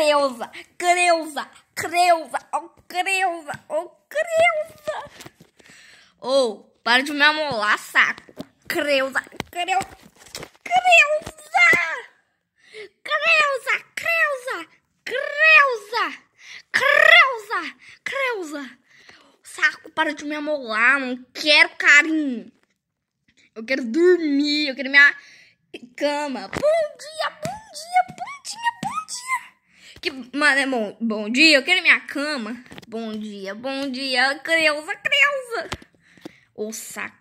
Creuza, Creuza, Creuza, oh Creuza, oh Creuza. Ou, oh, para de me amolar, saco. Creuza, Creuza, Creuza, Creuza, Creuza, Creuza, Creuza, Creuza. Saco, para de me amolar, não quero carinho. Eu quero dormir, eu quero minha cama. Bom dia, que, mano, é bom. Bom dia, eu quero minha cama. Bom dia, bom dia, Creuza, Creuza. Ô, saco.